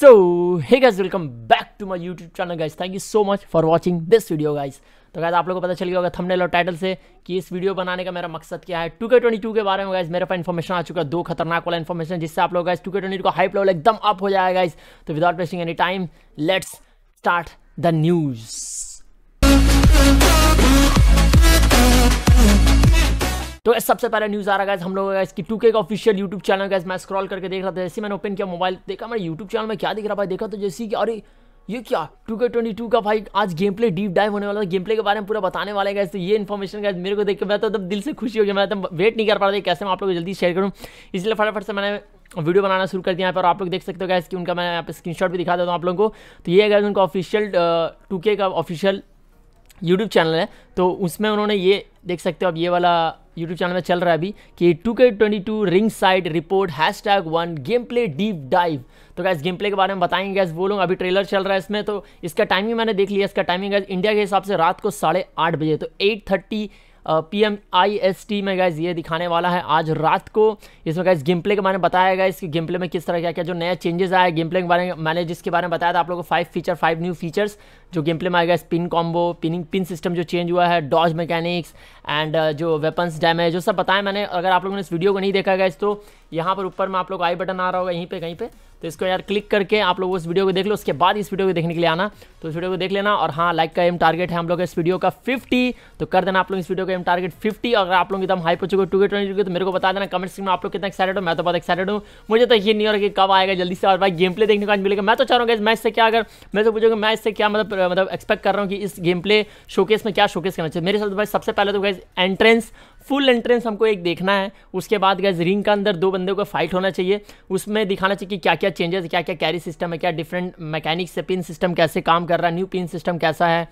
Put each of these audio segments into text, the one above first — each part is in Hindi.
so hey guys welcome back to my YouTube channel guys thank you so much for watching this video guys तो गाइज आप लोगों को पता चल गया होगा थंबनेल और टाइटल से कि इस वीडियो बनाने का मेरा मकसद क्या है टू के ट्वेंटी टू के बारे में गाइज मेरे पास इन्फॉर्मेशन आ चुका है दो खतरनाक वाला इन्फॉर्मेशन जिससे आप लोग गाइज टू के ट्वेंटी का हाइप लेवल एकदम अप हो जाएगा गाइज तो without wasting any time let's start the news तो सबसे पहले न्यूज़ आ रहा है हम लोग इसकी टू के का ऑफिशियल यूट्यूब चैनल गैस मैं स्क्रॉल करके देख रहा था जैसे मैंने ओपन किया मोबाइल देखा मैं यूट्यूब चैनल में क्या दिख रहा भाई देखा तो जैसे कि अरे ये क्या टू के ट्वेंटी टू का भाई आज गेम प्ले डीप डाइव होने वाला था गेम प्ले के बारे में पूरा बताने वाले गए तो ये इन्फॉर्मेशन गए मेरे को देख के मैं तो एकदम दिल से खुशी हो गया मैं एकदम वेट नहीं कर पा रहा था कैसे मैं आप लोग जल्दी शेयर करूँ इसलिए फटाफट से मैंने वीडियो बनाना शुरू कर दिया यहाँ पर आप लोग देख सकते हो गए कि उनका मैं यहाँ पर स्क्रीनशॉट भी दिखा देता हूँ आप लोगों को तो ये गए उनका ऑफिशियल टू के का ऑफिशियल यूट्यूब चैनल है तो उसमें उन्होंने ये देख सकते हो आप ये वाला यूट्यूब चैनल में चल रहा है अभी कि two K twenty two ringside report hashtag one gameplay deep dive तो गैस गेम प्ले के बारे में बताएंगे गैस वो अभी ट्रेलर चल रहा है इसमें तो इसका टाइमिंग मैंने देख लिया इसका टाइमिंग गैस इंडिया के हिसाब से रात को साढ़े आठ बजे तो eight thirty P M I S T में गैस ये दिखाने वाला है आज रात को इसमें गैस गेम प्ले के बारे में बताया गया इसके गेम प्ले में किस तरह क्या क्या जो नया चेंजेस आया गेम प्ले के बारे में मैंने जिसके बारे में बताया था आप लोगों को five feature five new features जो गेम प्ले में आएगा pin combo pinning pin system जो चेंज हुआ है डॉज मैकेनिक्स एंड जो वेपन्स डैमेज जो सब बताया मैंने अगर आप लोगों ने इस वीडियो को नहीं देखा गया इस तो यहाँ पर ऊपर में आप लोग आई बटन आ रहा होगा यहीं पर कहीं पर तो इसको यार क्लिक करके आप लोग उस वीडियो को देख लो उसके बाद इस वीडियो को देखने के लिए आना तो इस वीडियो को देख लेना और हाँ लाइक का एम टारगेट है हम लोग इस वीडियो का फिफ्टी तो कर देना आप लोग इस वीडियो का एम टारगेट फिफ्टी अगर आप लोग एकदम हाई पहुंचे टू के ट्वेंटी तो मेरे को बता देना कमेंट में आप लोग कितना एक्साइटेड हो मैं तो बहुत एक्साइटेड हूँ मुझे तो ये नहीं हो रहा कि कब आएगा जल्दी से और भाई गेम प्ले देखने को आज मिलेगा मैं तो चाह रहा हूँ मैच से क्या अगर मैं तो पूछूंगा मैं इससे क्या मतलब मतलब एक्सपेक्ट कर रहा हूँ कि इस गेम प्ले शोकेस में क्या शोकेस करना चाहिए मेरे साथ तो भाई सबसे पहले तो गाइज एंट्रेंस फुल एंट्रेंस हमको एक देखना है उसके बाद गैस रिंग का अंदर दो बंदे को फाइट होना चाहिए उसमें दिखाना चाहिए कि क्या क्या चेंजेस क्या क्या कैरी सिस्टम है क्या डिफरेंट मैकेनिक्स से पिन सिस्टम कैसे काम कर रहा है न्यू पिन सिस्टम कैसा है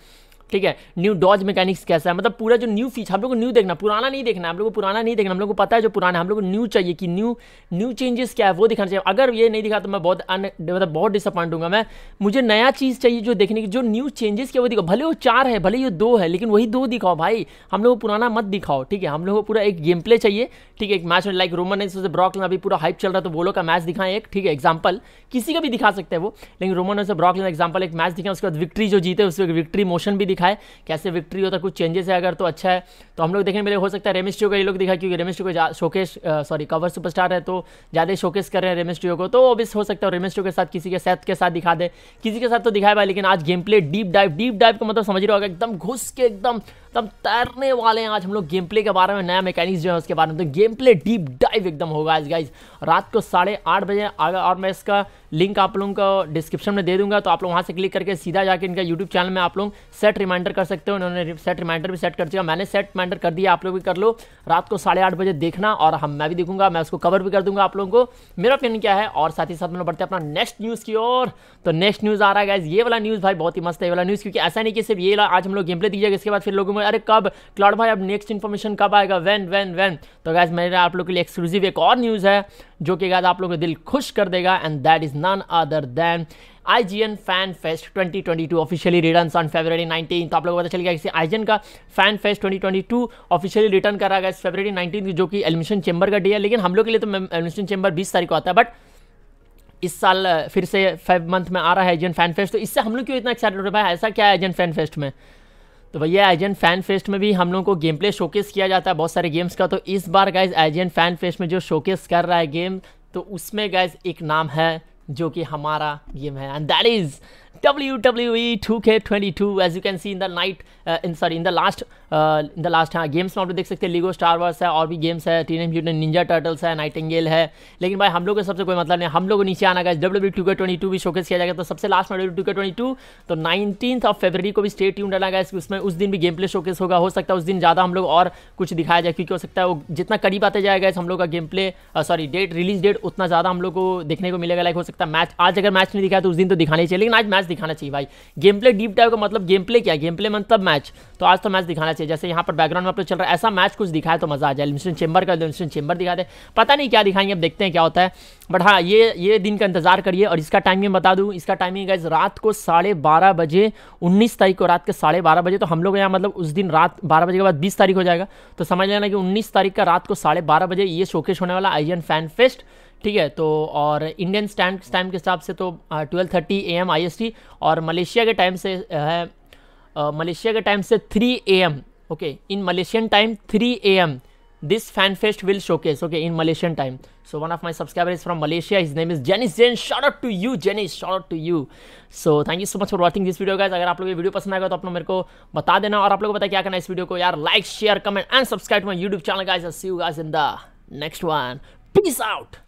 ठीक है न्यू डॉज मैकेनिक्स कैसा है मतलब पूरा जो न्यू फीचर हम लोग को न्यू देखना पुराना नहीं देखना हम लोग को पुराना नहीं देखना हम लोग को पता है जो पुराना हम लोग को न्यू चाहिए कि न्यू न्यू चेंजेस क्या है वो दिखाना चाहिए अगर ये नहीं दिखा तो मैं बहुत अन मतलब बहुत डिसअपॉइंट हूँ मैं मुझे नया चीज़ चाहिए जो देखने की जो न्यू चेंजेस क्या वो दिखाओ भले वो चार है भले ये दो है लेकिन वही दो दिखाओ भाई हम लोग को पुराना मत दिखाओ ठीक है हम लोग को पूरा एक गेम प्ले चाहिए ठीक है एक मैच लाइक रोमन रेंस से ब्रॉकलन अभी पूरा हाइप चल रहा है तो वो लोग का मैच दिखाएं एक ठीक है एग्जाम्पल किसी का भी दिखा सकते हैं वो लेकिन रोमन रेंस से ब्रॉकलन एग्जाम्पल एक मैच दिखाएं उसके बाद विक्ट्री जो जीते उसके विक्ट्री मोशन भी दिखाए कैसे विक्ट्री होता कुछ चेंजेस है अगर तो अच्छा है तो हम लोग देखें मेरे हो सकता है रेमिस्ट्रियो का ये लोग दिखाए क्योंकि रेमिस्ट्रियो को शोकेश सॉरी कवर सुपरस्टार है तो ज़्यादा शोकेस कर रहे हैं रेमिस्ट्रियो को तो ऑबिस हो सकता है रेमिस्ट्रियो के साथ किसी के सेथ के साथ दिखा दे किसी के साथ तो दिखाया भाई लेकिन आज gameplay deep dive deep dive का मतलब समझ रहे होगा एकदम घुस के एकदम तो हम तैरने वाले हैं आज हम लोग गेम प्ले के बारे में नया मैकेनिक्स जो है उसके बारे में तो गेम प्ले डीप डाइव एकदम होगा आज गाइज रात को साढ़े आठ बजे आगे और मैं इसका लिंक आप लोगों को डिस्क्रिप्शन में दे दूंगा तो आप लोग वहाँ से क्लिक करके सीधा जाकर इनका यूट्यूब चैनल में आप लोग सेट रिमाइंडर कर सकते हो उन्होंने सेट रिमाइंडर भी सेट कर दिया मैंने सेट रिमाइंडर कर दिया आप लोग भी कर लो रात को साढ़े आठ बजे देखना और हम मैं भी देखूंगा मैं उसको कवर भी कर दूंगा आप लोगों को मेरा ओपिनियन क्या है और साथ ही साथ मैं बढ़ते अपना नेक्स्ट न्यूज़ की ओर तो नेक्स्ट न्यूज़ आ रहा है गाइज ये वाला न्यूज़ भाई बहुत ही मस्त है ये वाला न्यूज़ क्योंकि ऐसा नहीं कि सिर्फ ये आज हम लोग गेम प्ले दीजिएगा इसके बाद फिर लोगों बोलेंगे अरे कब क्लाउड भाई अब नेक्स्ट इन्फॉर्मेशन कब आएगा वैन वैन वैन तो गैस मेरे आप लोग के लिए एक्सक्लूसिव एक और न्यूज़ है जो कि गैस आप लोग का दिल खुश कर देगा and that is none other than I G N fan fest 2022 officially return on February nineteen तो आप लोग को पता चल गया कि आई जी एन का फैन फेस्ट 2022 ऑफिशियली रिटर्न कर रहा है इस गया नाइनटीन की जो कि एडमिशन चेंबर का डे है लेकिन हम लोग के लिए तो एडमिशन चेंबर बीस तारीख को आता है बट इस साल फिर से फाइव मंथ में आ रहा है I G N fan fest तो इससे हम लोग क्यों इतना एक्साइटेड हो रहा है ऐसा क्या है I G N fan fest में तो भैया एजेंट फैन फेस्ट में भी हम लोगों को गेम प्ले शोकेस किया जाता है बहुत सारे गेम्स का तो इस बार गाइज एजेंट फैन फेस्ट में जो शोकेस कर रहा है गेम तो उसमें गाइज एक नाम है जो कि हमारा गेम है and that is WWE e 2K22 as you can see in the night uh, in sorry in the last uh, in the last हाँ गेम्स लोग देख सकते हैं लीगो स्टार वॉर्स है और भी गेम्स है टीन म्यूटन निंजा टर्टल्स है नाइटिंगेल है लेकिन भाई हम लोग को सबसे कोई मतलब नहीं हम लोग नीचे आना गया W two K twenty two भी शोकेस किया जाएगा तो सबसे लास्ट में W two K twenty two तो नाइनटीन ऑफ फेबररी को भी स्टेट ट्यून डाला गया उसमें उस दिन भी गेम प्ले शोकेस होगा हो सकता है उस दिन ज़्यादा हम लोग और कुछ दिखाया जाए क्योंकि हो सकता है वो जितना करीब आते जाएगा हम लोग का gameplay sorry date release date उतना ज़्यादा हम लोग को देखने को मिलेगा लाइक हो सकता है मैच आज अगर मैच नहीं दिखाया तो उस दिन तो दिखाने चाहिए लेकिन आज मैच दिखाना चाहिए भाई गेम प्ले डीप टाइप का मतलब गेम प्ले क्या गेम प्ले मतलब मैच तो आज तो मैच दिखाना चाहिए जैसे यहाँ पर बैकग्राउंड में आप लोग चल रहा है ऐसा मैच कुछ दिखाया तो मजा आ जाए एलिमिनेशन चेंबर का एलिमिनेशन चेंबर दिखा दे पता नहीं क्या दिखाएंगे अब देखते हैं क्या होता है बट हाँ ये ये दिन का इंतजार करिए और इसका टाइमिंग बता दूँ इसका टाइमिंग गाइज रात को साढ़े बारह बजे उन्नीस तारीख को रात के साढ़े बारह बजे तो हम लोग यहाँ मतलब उस दिन रात बारह बजे के बाद बीस तारीख हो जाएगा तो समझ लेना कि उन्नीस तारीख का रात को साढ़े बारह बजे ये शोकेश होने वाला आई फैन फेस्ट ठीक है तो और इंडियन स्टैंड टाइम के हिसाब से तो twelve thirty A M I S T और मलेशिया के टाइम से है मलेशिया के टाइम से three A M okay in Malaysian time three A M this fan fest will showcase okay in Malaysian time so one of my subscriber is from Malaysia is name is Janice Jen shout out to you Janice shout out to you so thank you so much for watching this video guys अगर आप लोग ये वीडियो पसंद आएगा तो आप लोग मेरे को बता देना और आप लोग को पता क्या करना इस वीडियो को यार like share comment and subscribe my YouTube channel guys see you guys in the next one peace out